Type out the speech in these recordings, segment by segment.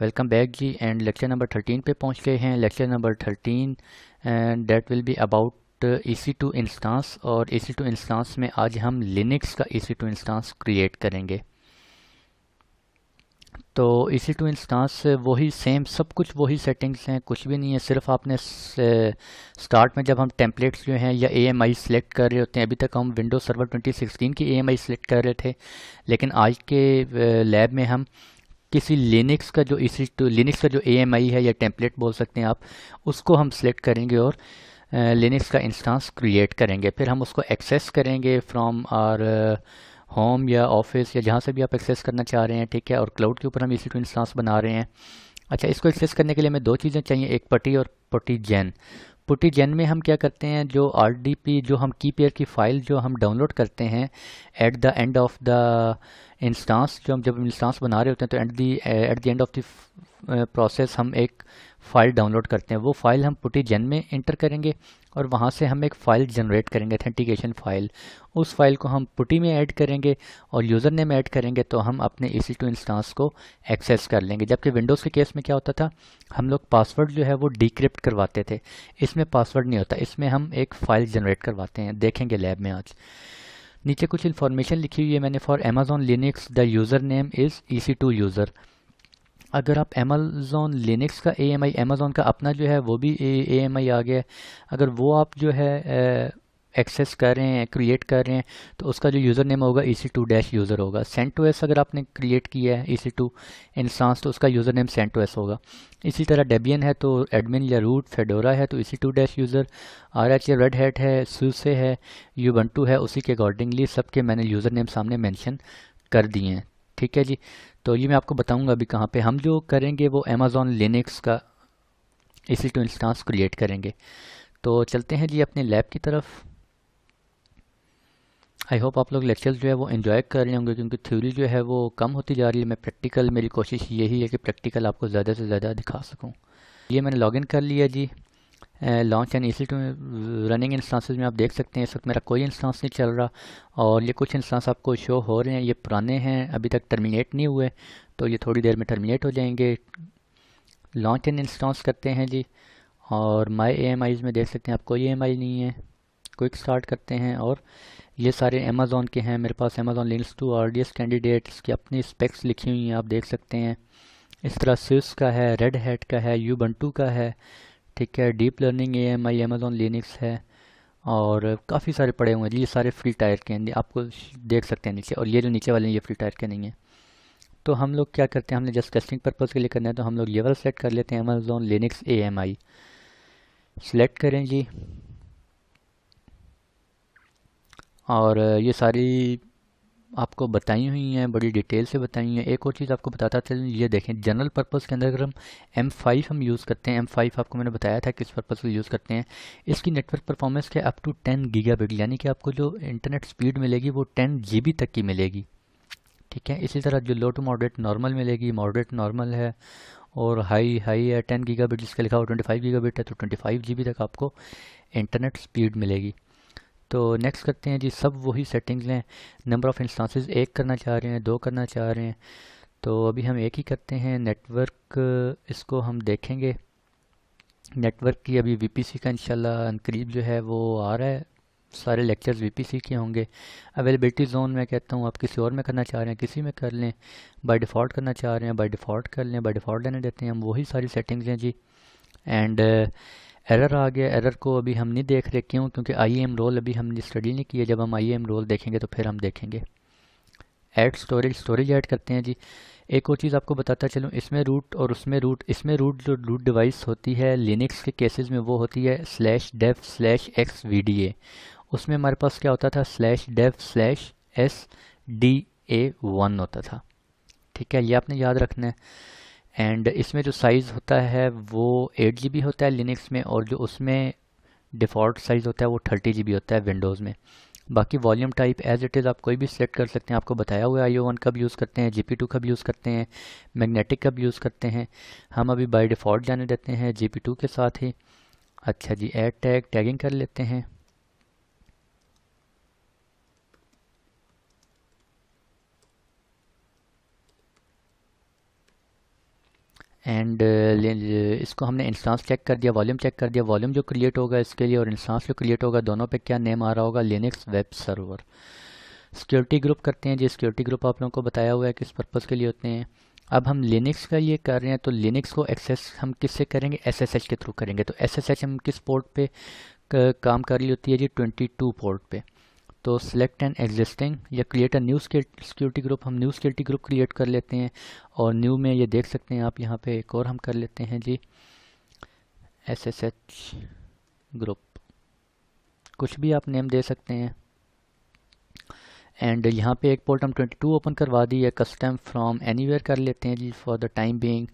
welcome back जी and lecture number thirteen पे पहुंच गए हैं lecture number thirteen and that will be about E C two instance और ए सी टू इंस्टांस में आज हम लिनक्स का E C two instance create करेंगे तो ए सी टू इंस्टांस वही सेम सब कुछ वही सेटिंग्स हैं कुछ भी नहीं है सिर्फ आपने स्टार्ट में जब हम टेम्पलेट्स जो हैं या ए एम आई सिलेक्ट कर रहे होते हैं अभी तक हम विंडो सर्वर ट्वेंटी सिक्सटीन की ए एम आई सेलेक्ट कर रहे थे लेकिन आज के लैब में हम किसी लिनक्स का जो इसी लिनक्स का जो ए है या टेम्पलेट बोल सकते हैं आप उसको हम सेलेक्ट करेंगे और लिनक्स का इंस्टांस क्रिएट करेंगे फिर हम उसको एक्सेस करेंगे फ्रॉम आर होम या ऑफिस या जहाँ से भी आप एक्सेस करना चाह रहे हैं ठीक है और क्लाउड के ऊपर हम इसी टू इंस्टांस बना रहे हैं अच्छा इसको एक्सेस करने के लिए हमें दो चीज़ें चाहिए एक पटी और पटी जैन पुटी जेन में हम क्या करते हैं जो आर जो हम की पेयर की फ़ाइल जो हम डाउनलोड करते हैं at the end of the instance जो हम जब इंस्टांस बना रहे होते हैं तो at the at the end of the process हम एक फ़ाइल डाउनलोड करते हैं वो फाइल हम पुटी जेन में इंटर करेंगे और वहाँ से हम एक फ़ाइल जनरेट करेंगे अथेंटिकेशन फ़ाइल उस फाइल को हम पुटी में ऐड करेंगे और यूज़र नेम ऐड करेंगे तो हम अपने ई सी टू इंस्टांस को एक्सेस कर लेंगे जबकि विंडोज़ के केस में क्या होता था हम लोग पासवर्ड जो है वो डिक्रिप्ट करवाते थे इसमें पासवर्ड नहीं होता इसमें हम एक फ़ाइल जनरेट करवाते हैं देखेंगे लैब में आज नीचे कुछ इन्फॉर्मेशन लिखी हुई है मैंने for Amazon Linux the user name is E C two user अगर आप अमेज़ोन लिनिक्स का ए एम आई अमेज़ोन का अपना जो है वो भी ए एम आई आ गया अगर वो आप जो है एक्सेस कर रहे हैं क्रिएट कर रहे हैं तो उसका जो यूज़र नेम होगा E C two dash user होगा सेंट ओएस अगर आपने क्रिएट किया है ई सी टू इंसांस तो उसका यूज़र नेम सेंट ओएस होगा इसी तरह डेबियन है तो एडमिन या रूट फेडोरा है तो E C two dash user R H या रेड हैट है सूसे है यूबंटू है उसी के अकॉर्डिंगली सबके मैंने यूज़र नेम सामने मैंशन कर दिए हैं ठीक है जी तो ये मैं आपको बताऊँगा अभी कहाँ पर हम जो करेंगे वो अमेज़ोन लिनिक्स का सी टू इंस्टांस क्रिएट करेंगे तो चलते हैं जी अपने लैब की तरफ आई होप आप लोग लेक्चर जो है वो इन्जॉय कर रहे होंगे क्योंकि थ्योरी जो है वो कम होती जा रही है मैं प्रैक्टिकल मेरी कोशिश यही है कि प्रैक्टिकल आपको ज़्यादा से ज़्यादा दिखा सकूँ ये मैंने लॉग कर लिया जी launch and E C two running instances में आप देख सकते हैं इस वक्त मेरा कोई इंस्टांस नहीं चल रहा और ये कुछ इंस्टांस आपको शो हो रहे हैं ये पुराने हैं अभी तक टर्मिनेट नहीं हुए तो ये थोड़ी देर में टर्मिनेट हो जाएंगे लॉन्च एंड इंस्टांस करते हैं जी और माई ए एम आईज़ में देख सकते हैं आप कोई ई एम आई नहीं है क्विक स्टार्ट करते हैं और ये सारे अमेज़ोन के हैं मेरे पास Amazon Linux two as candidates की अपनी स्पेक्स लिखी हुई हैं आप देख सकते हैं इस तरह स्विस का है रेड हैट का है यू टू का है ठीक है deep learning A M I Amazon Linux है और काफ़ी सारे पड़े हुए हैं ये सारे फ्री टायर के हैं आपको देख सकते हैं नीचे और ये जो नीचे वाले हैं ये फ्री टायर के नहीं हैं तो हम लोग क्या करते हैं हमने जस्ट टेस्टिंग पर्पज़ के लिए करना है तो हम लोग ये वाला सेलेक्ट कर लेते हैं Amazon Linux A M I select करें जी और ये सारी आपको बताई हुई हैं बड़ी डिटेल से बताई हैं एक और चीज़ आपको बताता था ये देखें जनरल पर्पस के अंदर अगर हम एम फाइव हम यूज़ करते हैं एम फाइव आपको मैंने बताया था किस पर्पस को यूज़ करते हैं इसकी नेटवर्क परफॉर्मेंस के अप टू टेन गीगाबिट यानी कि आपको जो इंटरनेट स्पीड मिलेगी वो टेन जी तक की मिलेगी ठीक है इसी तरह जो लो टू मॉडरेट नॉर्मल मिलेगी मॉडरेट नॉर्मल है और हाई हाई है टेन गीगा बिट जिसका लिखा हुआ ट्वेंटी फाइव गीगा बिट है तो ट्वेंटी फाइव जी बी तक आपको इंटरनेट स्पीड मिलेगी तो नेक्स्ट करते हैं जी सब वही सेटिंग्स हैं नंबर ऑफ़ इंस्टांसेस एक करना चाह रहे हैं दो करना चाह रहे हैं तो अभी हम एक ही करते हैं नेटवर्क इसको हम देखेंगे नेटवर्क की अभी वीपीसी का इंशाल्लाह अनकरीब जो है वो आ रहा है सारे लेक्चर्स वीपीसी के होंगे अवेलेबिलिटी जोन में कहता हूँ आप किसी और में करना चाह रहे हैं किसी में कर लें बाई डिफ़ॉल्ट करना चाह रहे हैं बाई डिफ़ॉल्ट कर लें बाई डिफ़ॉल्ट लेने देते हैं हम वही सारी सेटिंग्स हैं जी एंड uh, एरर आ गया एरर को अभी हम नहीं देख रहे क्यों क्योंकि आई एम रोल अभी हमने स्टडी नहीं किया जब हम आई एम रोल देखेंगे तो फिर हम देखेंगे ऐड स्टोरेज स्टोरेज ऐड करते हैं जी एक और चीज़ आपको बताता चलूँ इसमें रूट और उसमें रूट इसमें रूट जो रूट डिवाइस होती है लिनिक्स के केसेस में वो होती है slash dev slash X V D A उसमें हमारे पास क्या होता था slash dev slash S D A one होता था ठीक है ये आपने याद रखना है एंड इसमें जो साइज़ होता है वो एट जी होता है लिनक्स में और जो उसमें डिफ़ॉल्ट साइज़ होता है वो थर्टी जी होता है विंडोज़ में बाकी volume type as it is आप कोई भी सेलेक्ट कर सकते हैं आपको बताया हुआ आई ओ वन कब यूज़ करते हैं जी पी टू कब यूज़ करते हैं मैग्नेटिक कब यूज़ करते हैं हम अभी बाई डिफ़ॉल्ट जाने देते हैं जी पी टू के साथ ही अच्छा जी एड टैग टैगिंग कर लेते हैं एंड uh, इसको हमने इंस्टांस चेक कर दिया वॉल्यूम चेक कर दिया वॉल्यूम जो क्रिएट होगा इसके लिए और इंस्टांस जो क्रिएट होगा दोनों पे क्या नेम आ रहा होगा Linux web server security group करते हैं जी सिक्योरिटी ग्रुप आप लोगों को बताया हुआ है किस पर्पज़ के लिए होते हैं अब हम लिनक्स का ये कर रहे हैं तो लिनक्स को एक्सेस हम किससे करेंगे एस के थ्रू करेंगे तो एस हम किस पोर्ट पर काम कर रही होती है जी ट्वेंटी पोर्ट पर तो सिलेक्ट एन एग्जिस्टिंग या create a new security group हम न्यू सिक्योरिटी ग्रुप क्रिएट कर लेते हैं और न्यू में ये देख सकते हैं आप यहाँ पे एक और हम कर लेते हैं जी एस एस एच ग्रुप कुछ भी आप नेम दे सकते हैं एंड यहाँ पे एक पोर्ट हम 22 ओपन करवा दी है कस्टम फ्रॉम एनीवेयर कर लेते हैं जी for the time being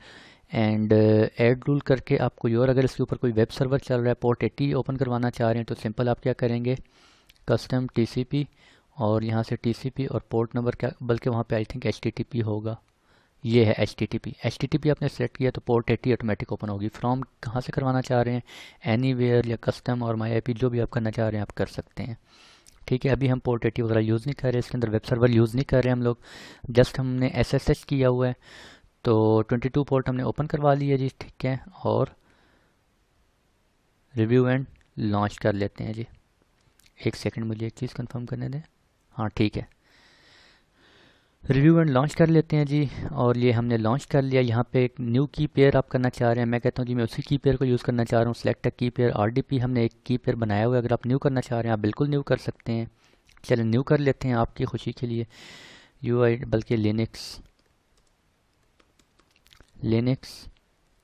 and add rule करके आप कोई और अगर इसके ऊपर कोई वेब सर्वर चल रहा है पोर्ट 80 ओपन करवाना चाह रहे हैं तो सिंपल आप क्या करेंगे कस्टम टीसीपी और यहाँ से टीसीपी और पोर्ट नंबर क्या बल्कि वहाँ पे आई थिंक एचटीटीपी होगा ये है एचटीटीपी एचटीटीपी आपने सेलेक्ट किया तो पोर्ट एटी ऑटोमेटिक ओपन होगी फ्रॉम कहाँ से करवाना चाह रहे हैं वेयर या कस्टम और माई आई जो भी आप करना चाह रहे हैं आप कर सकते हैं ठीक है अभी हम पोर्ट एटी वगैरह यूज़ नहीं कर रहे इसके अंदर वेब सर्वर यूज़ नहीं कर रहे हम लोग जस्ट हमने एस किया हुआ है तो 22 पोर्ट हमने ओपन करवा लिया जी ठीक है और रिव्यू एंड लॉन्च कर लेते हैं जी एक सेकंड मुझे एक चीज़ कंफर्म करने दें हाँ ठीक है रिव्यू एंड लॉन्च कर लेते हैं जी और ये हमने लॉन्च कर लिया यहाँ पे एक न्यू की पेयर आप करना चाह रहे हैं मैं कहता हूँ जी मैं उसी की पेयर को यूज़ करना चाह रहा हूँ सेलेक्ट की पेयर आर हमने एक की पेयर बनाया हुआ है अगर आप न्यू करना चाह रहे हैं आप बिल्कुल न्यू कर सकते हैं चलें न्यू कर लेते हैं आपकी खुशी के लिए यू आई बल्कि लिनिक्स लिनिक्स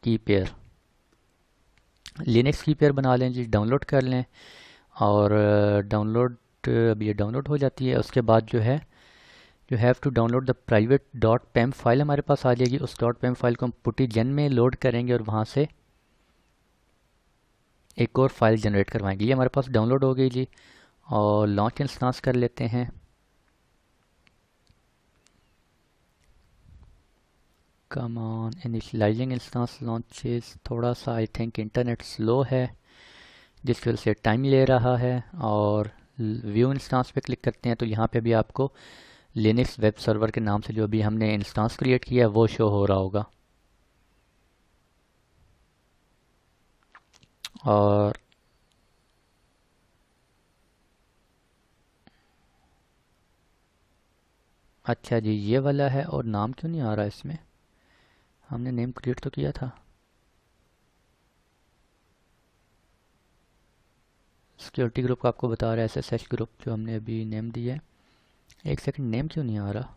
की पेयर लिनिक्स की पेयर बना लें जी डाउनलोड कर लें और डाउनलोड अब ये डाउनलोड हो जाती है उसके बाद जो है you have to download the private dot pem file हमारे पास आ जाएगी उस डॉट पैम फाइल को हम पुटी जन में लोड करेंगे और वहाँ से एक और फाइल जनरेट करवाएंगे ये हमारे पास डाउनलोड हो गई जी और लॉन्च इंस्टांस कर लेते हैं कमान इनिशलाइजिंग इंस्टांस लॉन्चेस थोड़ा सा आई थिंक इंटरनेट स्लो है जिसकी वजह से टाइम ले रहा है और व्यू इंस्टांस पे क्लिक करते हैं तो यहाँ पे भी आपको लिनक्स वेब सर्वर के नाम से जो अभी हमने इंस्टांस क्रिएट किया है वो शो हो रहा होगा और अच्छा जी ये वाला है और नाम क्यों नहीं आ रहा इसमें हमने नेम क्रिएट तो किया था सिक्योरिटी ग्रुप का आपको बता रहा है एस एस एच ग्रुप जो हमने अभी नेम दिया है एक सेकंड नेम क्यों नहीं आ रहा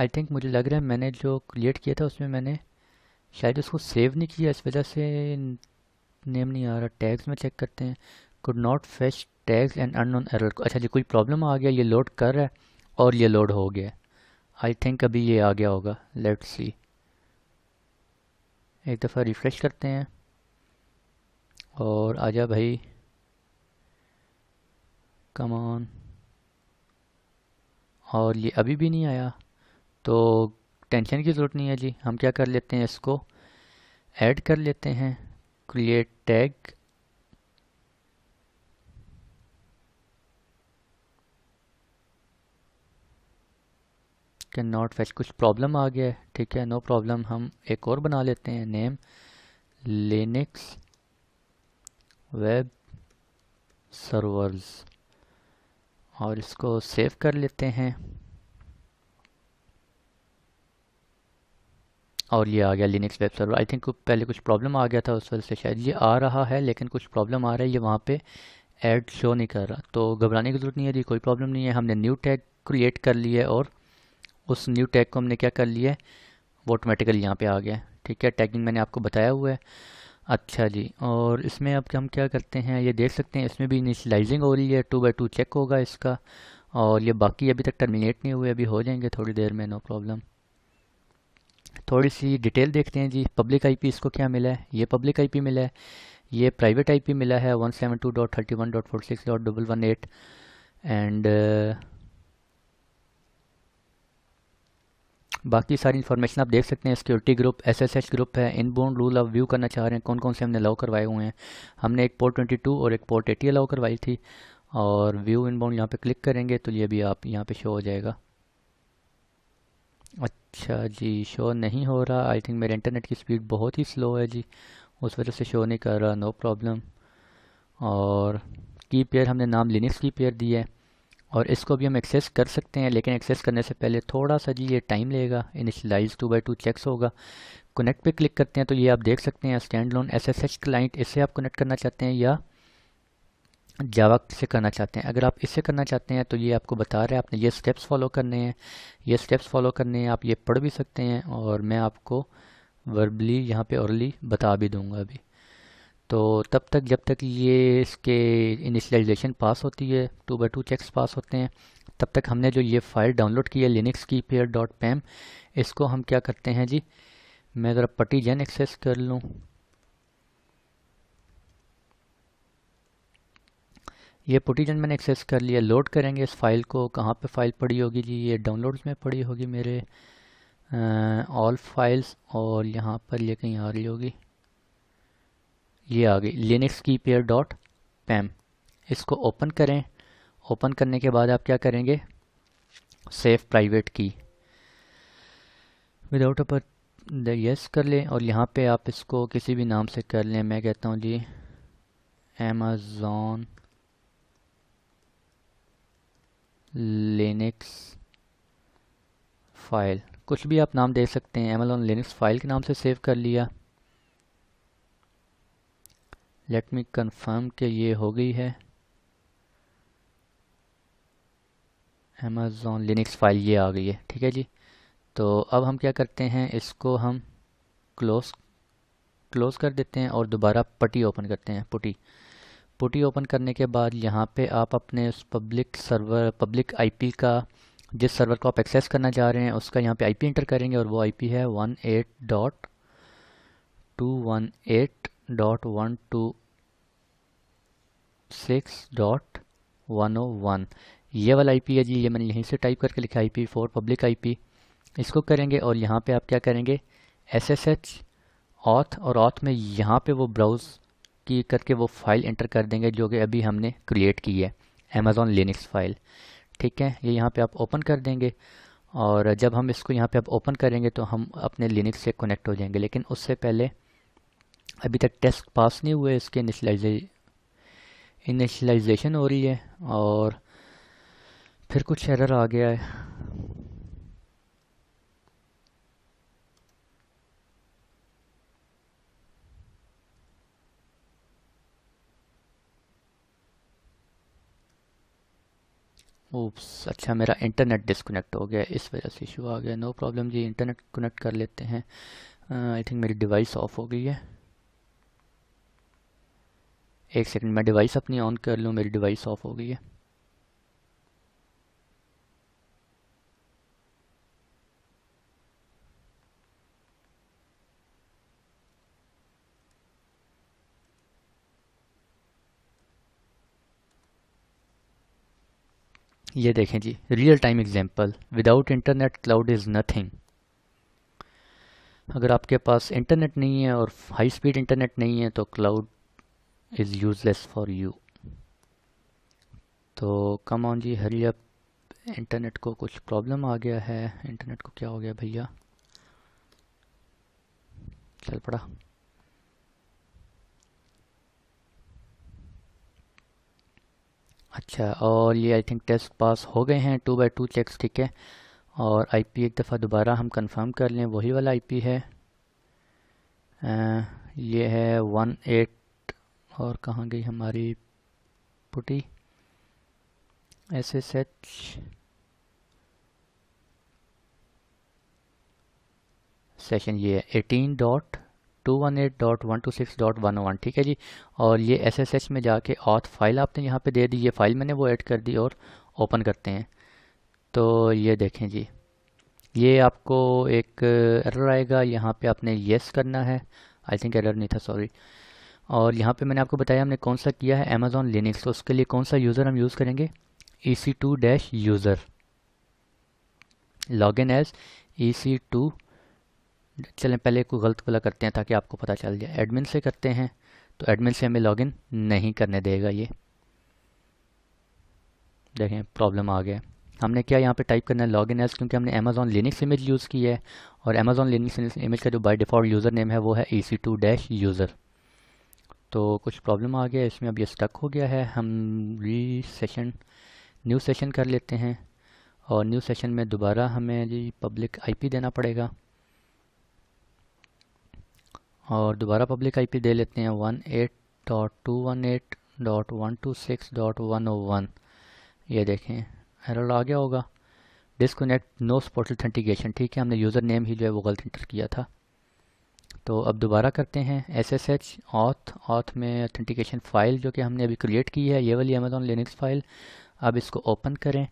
आई थिंक मुझे लग रहा है मैंने जो क्रिएट किया था उसमें मैंने शायद उसको सेव नहीं किया इस वजह से नेम नहीं आ रहा टैग्स में चेक करते हैं could not fetch tags and unknown error अच्छा जी कोई प्रॉब्लम आ गया ये लोड कर रहा है और ये लोड हो गया आई थिंक अभी ये आ गया होगा लेट सी एक दफ़ा रिफ़्रेश करते हैं और आजा भाई कम ऑन और ये अभी भी नहीं आया तो टेंशन की ज़रूरत नहीं है जी हम क्या कर लेते हैं इसको ऐड कर लेते हैं create tag can not fetch कुछ प्रॉब्लम आ गया है ठीक है नो no प्रॉब्लम हम एक और बना लेते हैं नेम लिनक्स वेब सर्वर्स और इसको सेव कर लेते हैं और ये आ गया Linux web server I think पहले कुछ प्रॉब्लम आ गया था उस वजह से शायद ये आ रहा है लेकिन कुछ प्रॉब्लम आ रहा है ये वहाँ पे ऐड शो नहीं कर रहा तो घबराने की ज़रूरत नहीं है जी कोई प्रॉब्लम नहीं है हमने न्यू टैग क्रिएट कर लिया है और उस न्यू टैग को हमने क्या कर लिया है वो ऑटोमेटिकली यहाँ पे आ गया ठीक है टैगिंग मैंने आपको बताया हुआ है अच्छा जी और इसमें अब हम क्या करते हैं ये देख सकते हैं इसमें भी इनिशलाइजिंग हो रही है टू बाई टू चेक होगा इसका और ये बाकी अभी तक टर्मिनेट नहीं हुए अभी हो जाएंगे थोड़ी देर में नो प्रॉब्लम थोड़ी सी डिटेल देखते हैं जी पब्लिक आईपी इसको क्या मिला है ये पब्लिक आईपी मिला है ये प्राइवेट आईपी मिला है one seven two dot thirty one dot four six dot double one eight and बाकी सारी इन्फॉर्मेशन आप देख सकते हैं सिक्योरिटी ग्रुप एसएसएच ग्रुप है इनबोर्न रूल आप व्यू करना चाह रहे हैं कौन कौन से हमने अलाउ करवाए हुए हैं हमने एक पोर्ट ट्वेंटी टू और एक पोर्ट एटी अलाउ करवाई थी और व्यू इनबाउंड यहाँ पे क्लिक करेंगे तो ये भी आप यहाँ पे शो हो जाएगा अच्छा जी शो नहीं हो रहा आई थिंक मेरे इंटरनेट की स्पीड बहुत ही स्लो है जी उस वजह से शो नहीं कर रहा नो प्रॉब्लम और की पेयर हमने नाम लिनिक्स की पेयर दी है और इसको भी हम एक्सेस कर सकते हैं लेकिन एक्सेस करने से पहले थोड़ा सा जी ये टाइम लेगा initialise two by two checks होगा कनेक्ट पे क्लिक करते हैं तो ये आप देख सकते हैं standalone S S H client इससे आप कनेक्ट करना चाहते हैं या जावा से करना चाहते हैं अगर आप इसे करना चाहते हैं तो ये आपको बता रहे हैं आपने ये स्टेप्स फॉलो करने हैं ये स्टेप्स फॉलो करने हैं आप ये पढ़ भी सकते हैं और मैं आपको वर्बली यहाँ पे औरली बता भी दूँगा अभी तो तब तक जब तक ये इसके इनिशलाइजेशन पास होती है two by two checks pass होते हैं तब तक हमने जो ये फाइल डाउनलोड की है लिनक्स की पेयर डॉट पैम इसको हम क्या करते हैं जी मैं ज़रा पटी जैन एक्सेस कर लूँ ये पुटीजन मैंने एक्सेस कर लिया लोड करेंगे इस फाइल को कहाँ पे फाइल पड़ी होगी जी ये डाउनलोड्स में पड़ी होगी मेरे ऑल फाइल्स और यहाँ पर ये कहीं आ रही होगी ये आ गई लिनक्स की पेयर डॉट पैम इसको ओपन करें ओपन करने के बाद आप क्या करेंगे save private key without upper yes कर लें और यहाँ पे आप इसको किसी भी नाम से कर लें मैं कहता हूँ जी एमज़ोन लिनक्स फ़ाइल कुछ भी आप नाम दे सकते हैं एमेज़ोन लिनक्स फ़ाइल के नाम से सेव कर लिया लेट मी कंफर्म कि ये हो गई है अमेज़ोन Linux फाइल ये आ गई है ठीक है जी तो अब हम क्या करते हैं इसको हम क्लोज क्लोज़ कर देते हैं और दोबारा पटी ओपन करते हैं पुटी पुटी ओपन करने के बाद यहाँ पे आप अपने उस पब्लिक सर्वर पब्लिक आईपी का जिस सर्वर को आप एक्सेस करना चाह रहे हैं उसका यहाँ पे आईपी इंटर करेंगे और वो आईपी है one eight dot two one eight dot one two six dot one O one ये वाला पी है जी ये मैंने यहीं से टाइप करके लिखा I P four public I P इसको करेंगे और यहाँ पे आप क्या करेंगे एस एस एच ऑथ और ऑथ में यहाँ पे वो ब्राउज़ की करके वो फाइल एंटर कर देंगे जो कि अभी हमने क्रिएट की है अमेज़ोन लिनक्स फाइल ठीक है ये यहाँ पे आप ओपन कर देंगे और जब हम इसको यहाँ पे आप ओपन करेंगे तो हम अपने लिनक्स से कनेक्ट हो जाएंगे लेकिन उससे पहले अभी तक टेस्ट पास नहीं हुए इसके इनिशलाइजे इनिशलाइजेशन हो रही है और फिर कुछ एरर आ गया है ओप्स अच्छा मेरा इंटरनेट डिसकनेक्ट हो गया इस वजह से इशू आ गया नो प्रॉब्लम जी इंटरनेट कनेक्ट कर लेते हैं आई uh, थिंक मेरी डिवाइस ऑफ हो गई है एक सेकंड मैं डिवाइस अपनी ऑन कर लूँ मेरी डिवाइस ऑफ हो गई है ये देखें जी real time example without internet cloud is nothing अगर आपके पास इंटरनेट नहीं है और हाई स्पीड इंटरनेट नहीं है तो cloud is useless for you तो कम ऑन जी हरी अब इंटरनेट को कुछ प्रॉब्लम आ गया है इंटरनेट को क्या हो गया भैया चल पड़ा अच्छा और ये आई थिंक टेस्ट पास हो गए हैं टू बाई टू चेक्स ठीक है और आईपी एक दफ़ा दोबारा हम कंफर्म कर लें वही वाला आईपी है आ, ये है वन एट और कहाँ गई हमारी PuTTY S S H session ये है eighteen dot two one eight dot one two six dot one one ठीक है जी और ये एस एस एच में जाके ऑथ फाइल आपने यहाँ पे दे दी ये फाइल मैंने वो ऐड कर दी और ओपन करते हैं तो ये देखें जी ये आपको एक एरर आएगा यहाँ पे आपने येस करना है आई थिंक एरर नहीं था सॉरी और यहाँ पे मैंने आपको बताया हमने कौन सा किया है अमेज़ॉन लिनिक्स तो उसके लिए कौन सा यूज़र हम यूज़ करेंगे E C two dash user log in as E C two चलें पहले को गलत वाला करते हैं ताकि आपको पता चल जाए एडमिन से करते हैं तो एडमिन से हमें लॉगिन नहीं करने देगा ये देखें प्रॉब्लम आ गया हमने क्या यहाँ पे टाइप करना है लॉग इन एज क्योंकि हमने अमेजोन लिनिक्स इमेज यूज़ की है और अमेज़ॉन लिनिक्स इमेज का जो बाय डिफ़ॉल्ट यूज़र नेम है वो है E C two dash user तो कुछ प्रॉब्लम आ गया इसमें अब ये स्टक हो गया है हम री सेशन न्यू सेशन कर लेते हैं और न्यू सेशन में दोबारा हमें जी पब्लिक आईपी देना पड़ेगा और दोबारा पब्लिक आईपी दे लेते हैं one eight dot two one eight dot one two six dot one O one ये देखें एरर आ गया होगा डिसकोनेक्ट नो सपोर्ट ऑथेंटिकेशन ठीक है हमने यूज़र नेम ही जो है वो गलत इंटर किया था तो अब दोबारा करते हैं S S H auth auth में ऑथेंटिकेशन फ़ाइल जो कि हमने अभी क्रिएट की है ये वाली अमेजोन लिनक्स फ़ाइल अब इसको ओपन करें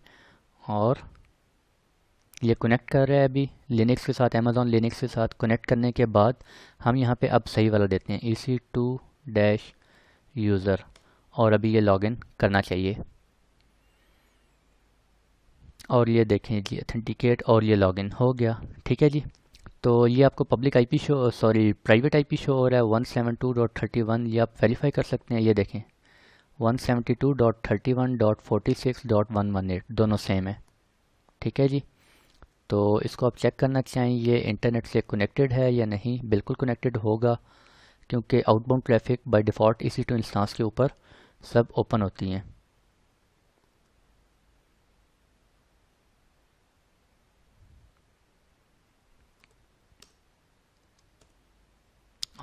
और ये कनेक्ट कर रहा है अभी लिनक्स के साथ अमेजोन लिनक्स के साथ कनेक्ट करने के बाद हम यहाँ पे अब सही वाला देते हैं E C two dash user और अभी ये लॉगिन करना चाहिए और ये देखें जी अथेंटिकेट और ये लॉगिन हो गया ठीक है जी तो ये आपको public IP show sorry private IP show हो रहा है one seven two dot thirty one ये आप वेरीफाई कर सकते हैं ये देखें one seventy two dot thirty one dot forty six dot one one eight दोनों सेम है ठीक है जी तो इसको आप चेक करना चाहें ये इंटरनेट से कनेक्टेड है या नहीं बिल्कुल कनेक्टेड होगा क्योंकि outbound traffic by default E C two instance के ऊपर सब ओपन होती हैं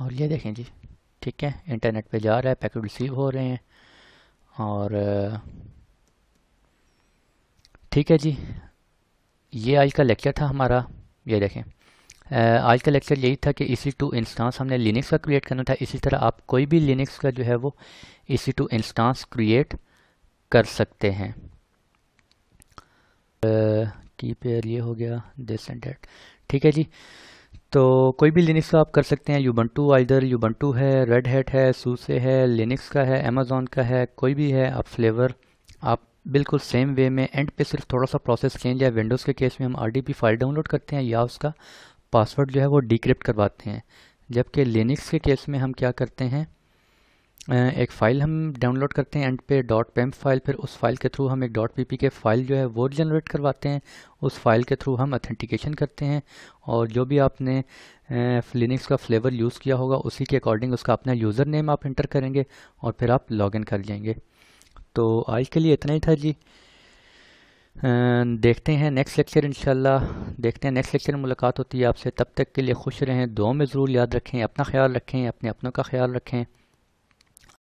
और ये देखें जी ठीक है इंटरनेट पे जा रहा है पैकेट रिसीव हो रहे हैं और ठीक है जी ये आज का लेक्चर था हमारा ये देखें आज का लेक्चर यही था कि ई सी टू इंस्टांस हमने लिनक्स का क्रिएट करना था इसी तरह आप कोई भी लिनक्स का जो है वो E C two instance create कर सकते हैं की पेयर ये हो गया दिस एंड डेट ठीक है जी तो कोई भी लिनक्स आप कर सकते हैं यूबंटू यूबन यूबंटू है रेड हैट है सूसे है लिनक्स का है अमेजोन का है कोई भी है आप फ्लेवर आप बिल्कुल सेम वे में एंड पे सिर्फ थोड़ा सा प्रोसेस चेंज है विंडोज़ के केस में हम आर फाइल डाउनलोड करते हैं या उसका पासवर्ड जो है वो डिक्रिप्ट करवाते हैं जबकि लिनक्स के केस में हम क्या करते हैं एक फ़ाइल हम डाउनलोड करते हैं एंड पे डॉट पेम फाइल फिर उस फाइल के थ्रू हम एक डॉट पी के फाइल जो है वो जनरेट करवाते हैं उस फाइल के थ्रू हम अथेंटिकेशन करते हैं और जो भी आपने लिनक्स का फ्लेवर यूज़ किया होगा उसी के अकॉर्डिंग उसका अपना यूज़र नेम आप इंटर करेंगे और फिर आप लॉगिन कर जाएंगे तो आज के लिए इतना ही था जी देखते हैं नेक्स्ट लेक्चर इंशाल्लाह देखते हैं नेक्स्ट लेक्चर में मुलाकात होती है आपसे तब तक के लिए खुश रहें दो में ज़रूर याद रखें अपना ख्याल रखें अपने अपनों का ख्याल रखें